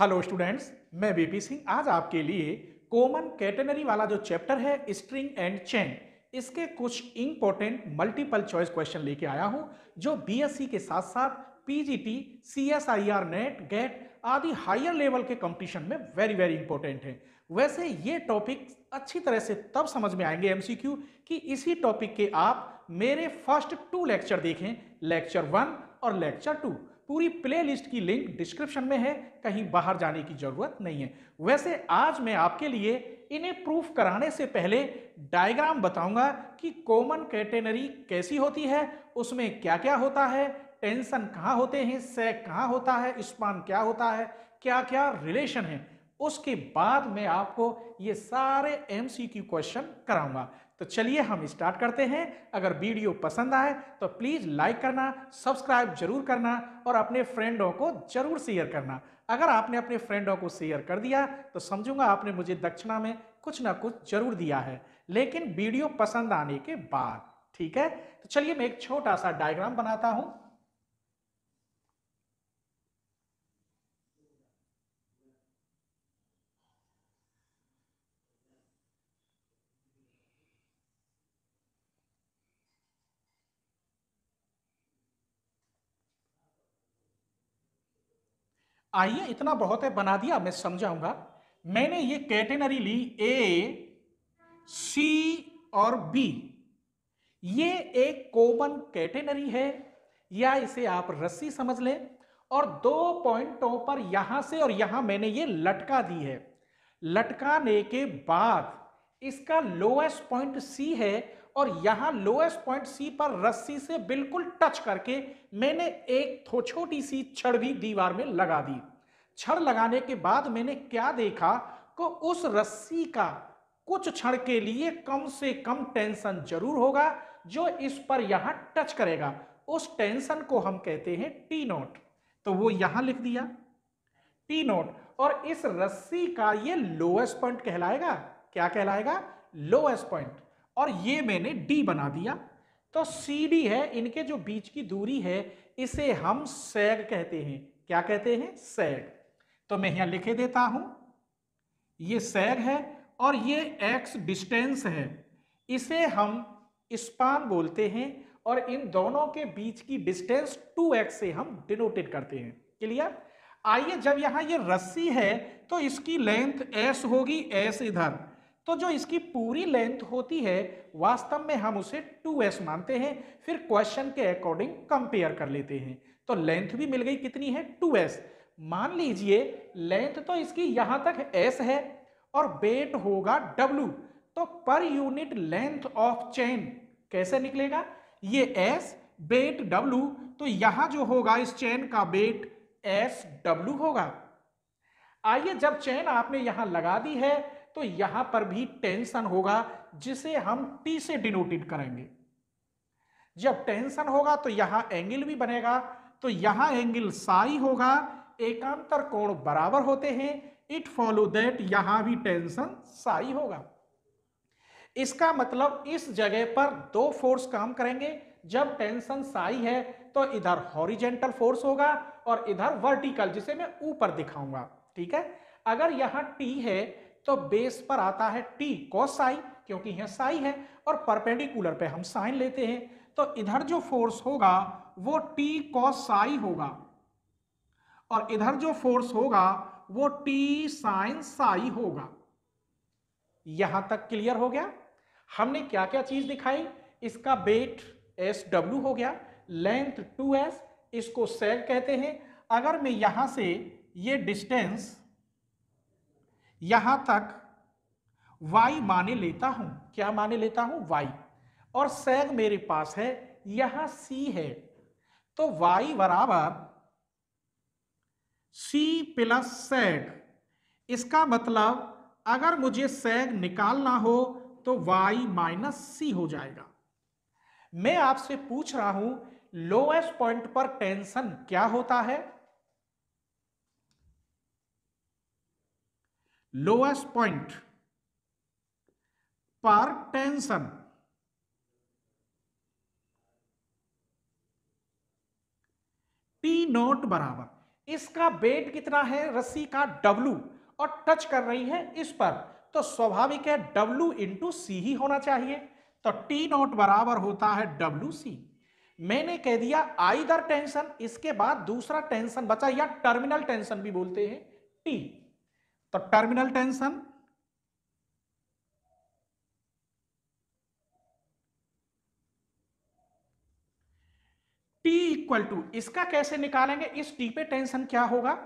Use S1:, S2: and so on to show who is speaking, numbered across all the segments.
S1: hello students मैं B P Singh आज आपके लिए कॉमन कैटेनरी वाला जो चैप्टर है स्ट्रिंग एंड चेन इसके कुछ इंपॉर्टेंट मल्टीपल चॉइस क्वेश्चन लेके आया हूं जो बीएससी के साथ साथ पीजीटी सीएसआईआर नेट गेट आदि हायर लेवल के कंपटीशन में वेरी वेरी इंपॉर्टेंट है वैसे ये टॉपिक अच्छी तरह से तब समझ में आएंगे एम कि इसी टॉपिक के आप मेरे फर्स्ट टू लेक्चर देखें लेक्चर वन और लेक्चर टू पूरी प्लेलिस्ट की लिंक डिस्क्रिप्शन में है कहीं बाहर जाने की जरूरत नहीं है वैसे आज मैं आपके लिए इन्हें प्रूफ कराने से पहले डायग्राम बताऊंगा कि कॉमन कैटेनरी कैसी होती है उसमें क्या क्या होता है टेंशन कहाँ होते हैं सैक कहाँ होता है स्पान क्या होता है क्या क्या रिलेशन है उसके बाद मैं आपको ये सारे एमसीक्यू क्वेश्चन कराऊंगा तो चलिए हम स्टार्ट करते हैं अगर वीडियो पसंद आए तो प्लीज़ लाइक करना सब्सक्राइब जरूर करना और अपने फ्रेंडों को जरूर शेयर करना अगर आपने अपने फ्रेंडों को शेयर कर दिया तो समझूंगा आपने मुझे दक्षिणा में कुछ ना कुछ जरूर दिया है लेकिन वीडियो पसंद आने के बाद ठीक है तो चलिए मैं एक छोटा सा डायग्राम बनाता हूँ आइए इतना बहुत है बना दिया मैं समझाऊंगा मैंने ये कैटेनरी ली ए सी और बी ये एक कॉमन कैटेनरी है या इसे आप रस्सी समझ लें और दो पॉइंटों पर यहां से और यहां मैंने ये लटका दी है लटकाने के बाद इसका लोएस्ट पॉइंट सी है और यहाँ लोएस्ट पॉइंट सी पर रस्सी से बिल्कुल टच करके मैंने एक छोटी सी छड़ भी दीवार में लगा दी छड़ लगाने के बाद मैंने क्या देखा को उस रस्सी का कुछ क्षण के लिए कम से कम टेंशन जरूर होगा जो इस पर यहाँ टच करेगा उस टेंशन को हम कहते हैं टी नोट तो वो यहाँ लिख दिया टी नोट और इस रस्सी का ये लोएस्ट पॉइंट कहलाएगा क्या कहलाएगा लोएस्ट पॉइंट और ये मैंने डी बना दिया तो सी डी है इनके जो बीच की दूरी है इसे हम सैग कहते हैं क्या कहते हैं सैग तो मैं यहां लिखे देता हूं ये सैग है और ये एक्स डिस्टेंस है इसे हम स्पान बोलते हैं और इन दोनों के बीच की डिस्टेंस 2x से हम डिनोटेड करते हैं क्लियर आइए जब यहां ये रस्सी है तो इसकी लेंथ s होगी s इधर तो जो इसकी पूरी लेंथ होती है वास्तव में हम उसे 2s मानते हैं फिर क्वेश्चन के अकॉर्डिंग कंपेयर कर लेते हैं तो लेंथ भी मिल गई कितनी है 2s मान लीजिए लेंथ तो इसकी यहाँ तक s है और वेट होगा w तो per unit length of chain कैसे निकलेगा ये s वेट w तो यहाँ जो होगा इस चेन का वेट s w होगा आइए जब चेन आपने यहाँ लगा दी है तो यहां पर भी टेंशन होगा जिसे हम टी से डिनोटेड करेंगे जब टेंशन होगा तो यहां एंगल भी बनेगा तो यहां एंगल साई होगा एकांतर कोण बराबर होते हैं इट फॉलो दैट यहां भी टेंशन साई होगा इसका मतलब इस जगह पर दो फोर्स काम करेंगे जब टेंशन साई है तो इधर हॉरिजेंटल फोर्स होगा और इधर वर्टिकल जिसे मैं ऊपर दिखाऊंगा ठीक है अगर यहां टी है तो बेस पर आता है टी कॉस साई क्योंकि यह साई है और परपेंडिकुलर पे हम साइन लेते हैं तो इधर जो फोर्स होगा वो टी कॉस साई होगा और इधर जो फोर्स होगा वो टी साइन साई होगा यहां तक क्लियर हो गया हमने क्या क्या चीज दिखाई इसका वेट एस डब्ल्यू हो गया लेंथ टू एस इसको सेल कहते हैं अगर मैं यहां से ये डिस्टेंस यहां तक वाई माने लेता हूं क्या माने लेता हूं वाई और सैग मेरे पास है यहां सी है तो वाई बराबर सी प्लस सैग इसका मतलब अगर मुझे सैग निकालना हो तो वाई माइनस सी हो जाएगा मैं आपसे पूछ रहा हूं लोएस्ट पॉइंट पर टेंशन क्या होता है lowest point per tension T naught बराबर इसका वेट कितना है रस्सी का डब्लू और टच कर रही है इस पर तो स्वाभाविक है डब्लू इंटू सी ही होना चाहिए तो टी नोट बराबर होता है डब्लू सी मैंने कह दिया आइदर टेंशन इसके बाद दूसरा टेंशन बचा या टर्मिनल टेंशन भी बोलते हैं टी तो terminal tension T equal to इसका कैसे निकालेंगे इस टी पे टेंशन क्या होगा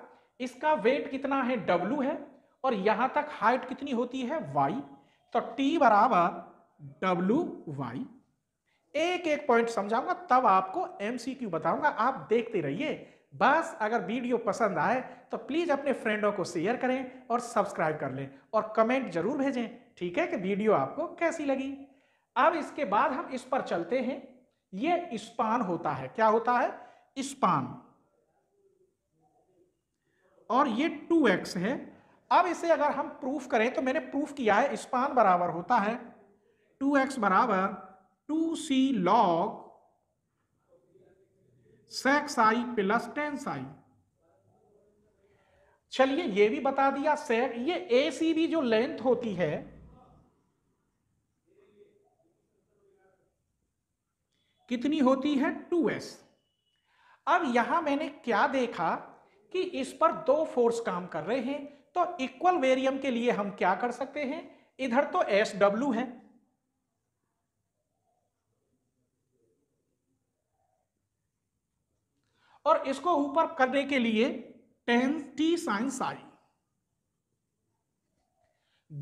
S1: इसका वेट कितना है डब्ल्यू है और यहां तक हाइट कितनी होती है वाई तो टी बराबर डब्ल्यू वाई एक एक पॉइंट समझाऊंगा तब आपको एमसीक्यू बताऊंगा आप देखते रहिए बस अगर वीडियो पसंद आए तो प्लीज़ अपने फ्रेंडों को शेयर करें और सब्सक्राइब कर लें और कमेंट जरूर भेजें ठीक है कि वीडियो आपको कैसी लगी अब इसके बाद हम इस पर चलते हैं ये स्पान होता है क्या होता है स्पान और ये टू एक्स है अब इसे अगर हम प्रूफ करें तो मैंने प्रूफ किया है स्पान बराबर होता है टू एक्स बराबर to C log sec I plus tan I चलिए ये भी बता दिया सेक ये ए सी भी जो लेंथ होती है कितनी होती है टू एस अब यहां मैंने क्या देखा कि इस पर दो फोर्स काम कर रहे हैं तो इक्वल वेरियम के लिए हम क्या कर सकते हैं इधर तो एस डब्ल्यू है इसको ऊपर करने के लिए टेन टी साइन साई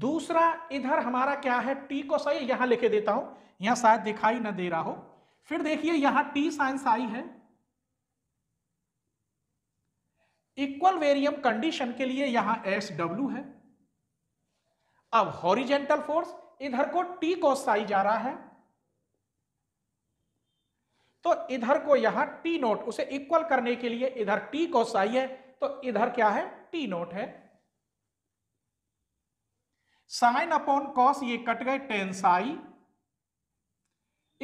S1: दूसरा इधर हमारा क्या है टी को सही यहां लिखे देता हूं यहां शायद दिखाई ना दे रहा हो फिर देखिए यहां टी साइन साई है इक्वल वेरियम कंडीशन के लिए यहां एस डब्ल्यू है अब हॉरिजेंटल फोर्स इधर को टी को साई जा रहा है तो इधर को यहां टी नोट उसे इक्वल करने के लिए इधर टी को साई है तो इधर क्या है टी नोट है साइन अपॉन कॉस ये कट गए psi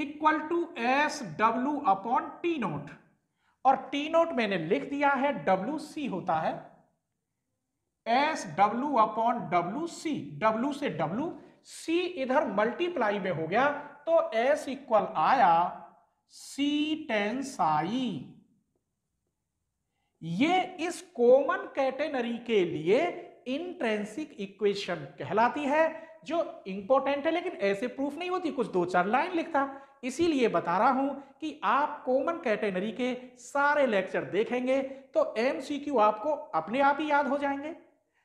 S1: equal to S W upon T naught और टी नोट मैंने लिख दिया है डब्ल्यू सी होता है S W upon W C W से डब्ल्यू सी इधर मल्टीप्लाई में हो गया तो एस इक्वल आया सी साई ये इस कॉमन कैटेनरी के लिए इंट्रेंसिक इक्वेशन कहलाती है जो इंपॉर्टेंट है लेकिन ऐसे प्रूफ नहीं होती कुछ दो चार लाइन लिखता इसीलिए बता रहा हूं कि आप कॉमन कैटेनरी के सारे लेक्चर देखेंगे तो एमसीक्यू आपको अपने आप ही याद हो जाएंगे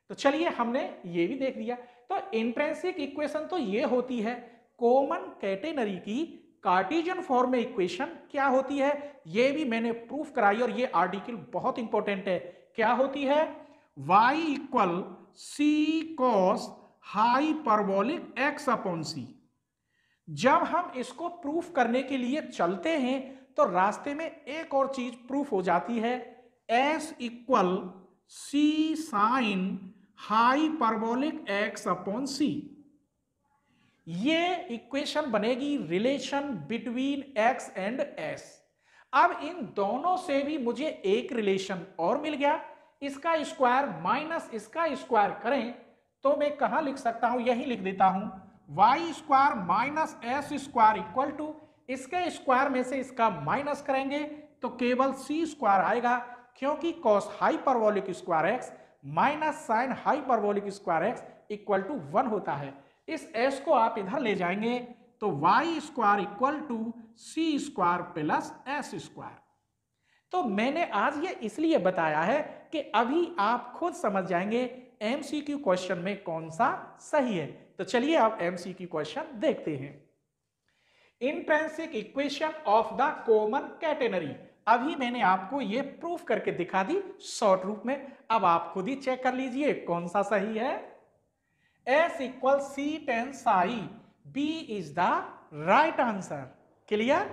S1: तो चलिए हमने ये भी देख लिया तो इंट्रेंसिक इक्वेशन तो ये होती है कॉमन कैटेनरी की कार्टिजन फॉर्म में इक्वेशन क्या होती है ये भी मैंने प्रूफ कराई और ये आर्टिकल बहुत इंपॉर्टेंट है क्या होती है y equal C cos hyperbolic X upon C जब हम इसको प्रूफ करने के लिए चलते हैं तो रास्ते में एक और चीज प्रूफ हो जाती है s equal C sine hyperbolic X upon C ये इक्वेशन बनेगी relation between X and S अब इन दोनों से भी मुझे एक रिलेशन और मिल गया इसका स्क्वायर माइनस इसका स्क्वायर करें तो मैं कहा लिख सकता हूं यही लिख देता हूं Y square minus S square equal to इसके स्क्वायर में से इसका माइनस करेंगे तो केवल सी स्क्वायर आएगा क्योंकि cos hyperbolic square X minus sine hyperbolic square X equal to one होता है इस एस को आप इधर ले जाएंगे तो Y square equal to C square plus S square तो मैंने आज ये इसलिए बताया है कि अभी आप खुद समझ जाएंगे एमसीक्यू क्वेश्चन में कौन सा सही है तो चलिए आप एमसीक्यू क्वेश्चन देखते हैं intrinsic equation of the common catenary अभी मैंने आपको ये प्रूफ करके दिखा दी शॉर्ट रूप में अब आप खुद ही चेक कर लीजिए कौन सा सही है S equal C tan psi B is the right answer clear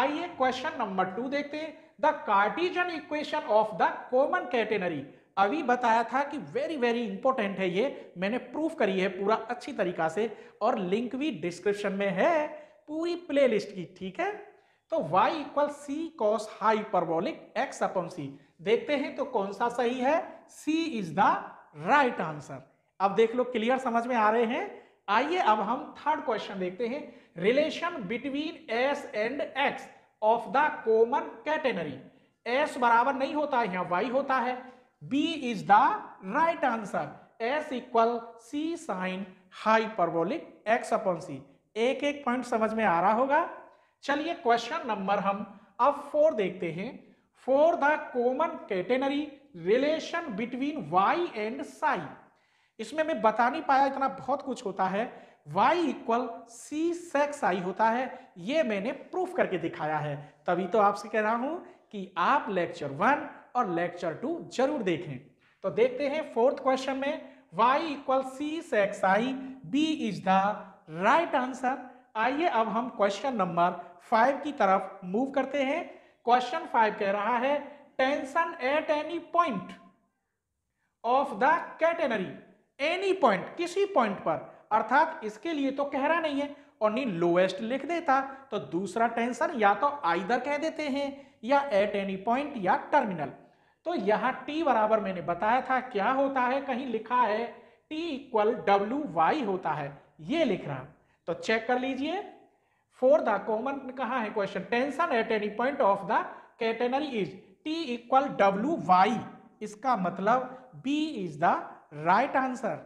S1: आइए क्वेश्चन नंबर टू देखते हैं the cartesian equation of the common catenary अभी बताया था कि वेरी वेरी इंपॉर्टेंट है ये मैंने प्रूफ करी है पूरा अच्छी तरीका से और लिंक भी डिस्क्रिप्शन में है पूरी प्लेलिस्ट की ठीक है तो y equal C cos hyperbolic x upon C देखते हैं तो कौन सा सही है c is the right answer अब देख लो क्लियर समझ में आ रहे हैं आइए अब हम थर्ड क्वेश्चन देखते हैं relation between S and X of the common catenary S बराबर नहीं होता है यहां वाई होता है B is the right answer S equal C sine hyperbolic X upon C एक एक पॉइंट समझ में आ रहा होगा चलिए क्वेश्चन नंबर हम अब फोर देखते हैं for the common catenary relation between Y and psi इसमें मैं बता नहीं पाया इतना बहुत कुछ होता है y equal C sec psi होता है ये मैंने प्रूफ करके दिखाया है तभी तो आपसे कह रहा हूं कि आप लेक्चर वन और लेक्चर टू जरूर देखें तो देखते हैं फोर्थ क्वेश्चन में y equal C sec psi B is the right answer आइए अब हम क्वेश्चन नंबर फाइव की तरफ मूव करते हैं क्वेश्चन फाइव कह रहा है tension at any point of the catenary any point किसी पॉइंट पर अर्थात इसके लिए तो कह रहा नहीं है और नहीं लोएस्ट लिख देता तो दूसरा टेंशन या तो आइदर कह देते हैं या एट एनी पॉइंट या टर्मिनल तो यहाँ t बराबर मैंने बताया था क्या होता है कहीं लिखा है t इक्वल डब्ल्यू वाई होता है ये लिख रहा तो चेक कर लीजिए फोर द कॉमन कहा है question tension at any point of the catenary is t equal W Y इसका मतलब b is the right answer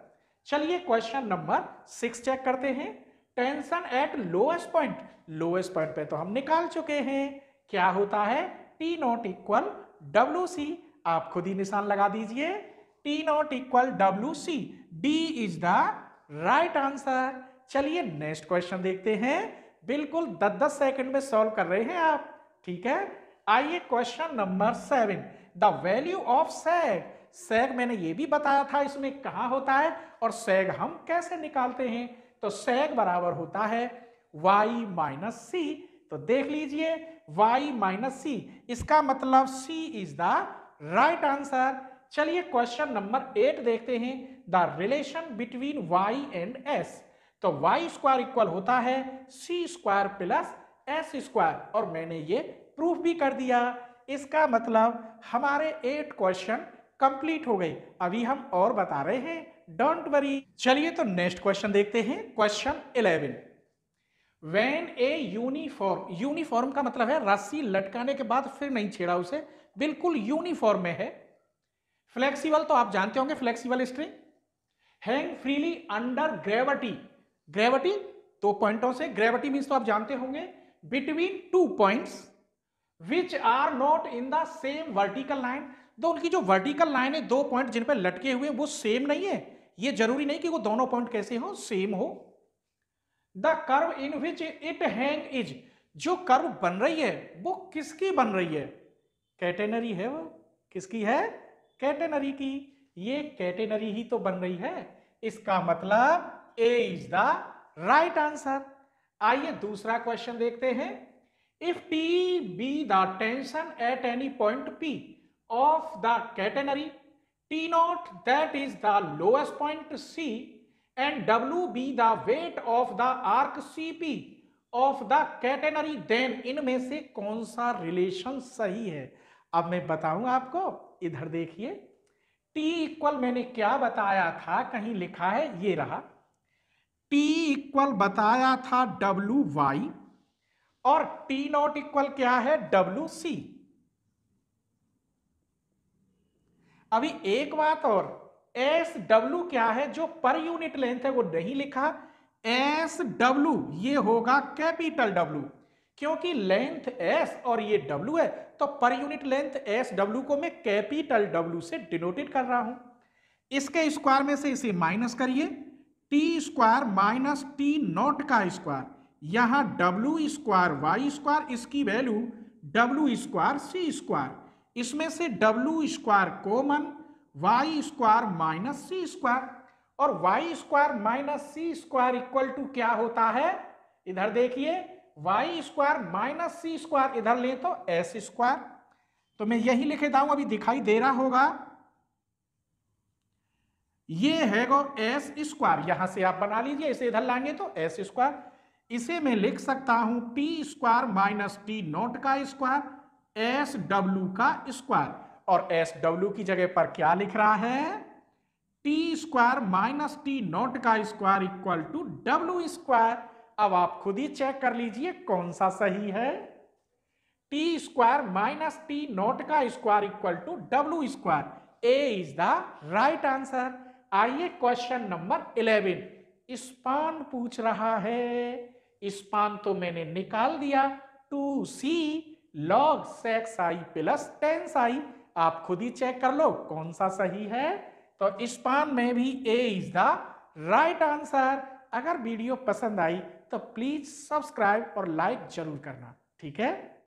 S1: चलिए क्वेश्चन नंबर सिक्स चेक करते हैं tension at lowest point lowest point पे तो हम निकाल चुके हैं क्या होता है T naught equal W C आप खुद ही निशान लगा दीजिए T naught equal W C D is the right answer चलिए नेक्स्ट क्वेश्चन देखते हैं बिल्कुल दस दस सेकंड में सॉल्व कर रहे हैं आप ठीक है आइए question number seven the value of set sag मैंने ये भी बताया था इसमें कहाँ होता है और सैग हम कैसे निकालते हैं तो सैग बराबर होता है वाई माइनस सी तो देख लीजिए वाई माइनस सी इसका मतलब C is the right answer चलिए क्वेश्चन नंबर एट देखते हैं the relation between Y and S तो वाई स्क्वायर इक्वल होता है C square plus S square और मैंने ये प्रूफ भी कर दिया इसका मतलब हमारे एट क्वेश्चन कंप्लीट हो गई अभी हम और बता रहे हैं डोंट वरी चलिए तो नेक्स्ट क्वेश्चन देखते हैं question eleven when a uniform uniform का मतलब है रस्सी लटकाने के बाद फिर नहीं छेड़ा उसे बिल्कुल यूनिफॉर्म में है फ्लेक्सीबल तो आप जानते होंगे flexible string hang freely under gravity gravity दो पॉइंटों से ग्रेविटी मीन्स तो आप जानते होंगे between two points which are not in the same vertical line तो उनकी जो वर्टिकल लाइन है दो पॉइंट जिन पर लटके हुए वो सेम नहीं है ये जरूरी नहीं कि वो दोनों पॉइंट कैसे हो सेम हो the curve in which it hang is जो कर्व बन रही है वो किसकी बन रही है कैटेनरी है वो किसकी है कैटेनरी की ये कैटेनरी ही तो बन रही है इसका मतलब A is the right answer आइए दूसरा क्वेश्चन देखते हैं if T be the tension at any point P of the catenary, T naught that is the lowest point C and WB the weight of the arc CP of the catenary then इनमें से कौन सा relation सही है अब मैं बताऊंगा आपको इधर देखिए T इक्वल मैंने क्या बताया था कहीं लिखा है ये रहा T इक्वल बताया था डब्ल्यू वाई और T नॉट इक्वल क्या है डब्ल्यू सी अभी एक बात और एस डब्ल्यू क्या है जो पर यूनिट लेंथ है वो नहीं लिखा एस डब्ल्यू ये होगा कैपिटल डब्ल्यू क्योंकि लेंथ एस और ये डब्ल्यू है तो per unit length S W को मैं कैपिटल डब्ल्यू से डिनोटेड कर रहा हूं इसके स्क्वायर में से इसे माइनस करिए T square minus T naught का स्क्वायर यहां डब्ल्यू स्क्वायर वाई स्क्वायर इसकी value W square C square इसमें से W square common Y square minus C square और Y square minus C square equal to क्या होता है इधर देखिए Y square minus C square इधर ले तो एस स्क्वायर तो मैं यही लिख देता हूं अभी दिखाई दे रहा होगा ये है गो एस स्क्वायर यहां से आप बना लीजिए इसे इधर लाएंगे तो एस स्क्वायर इसे मैं लिख सकता हूं T square minus T naught का स्क्वायर एस डब्ल्यू का स्क्वायर और एस डब्ल्यू की जगह पर क्या लिख रहा है T square minus T naught का square equal to W square अब आप खुद ही चेक कर लीजिए कौन सा सही है T square minus T naught का square equal to W square A is the right answer आइए क्वेश्चन नंबर इलेवन स्पान पूछ रहा है स्पान तो मैंने निकाल दिया टू सी लॉग सेक्स आई प्लस टेन आई आप खुद ही चेक कर लो कौन सा सही है तो इस्पान में भी A is the right answer अगर वीडियो पसंद आई तो प्लीज सब्सक्राइब और लाइक जरूर करना ठीक है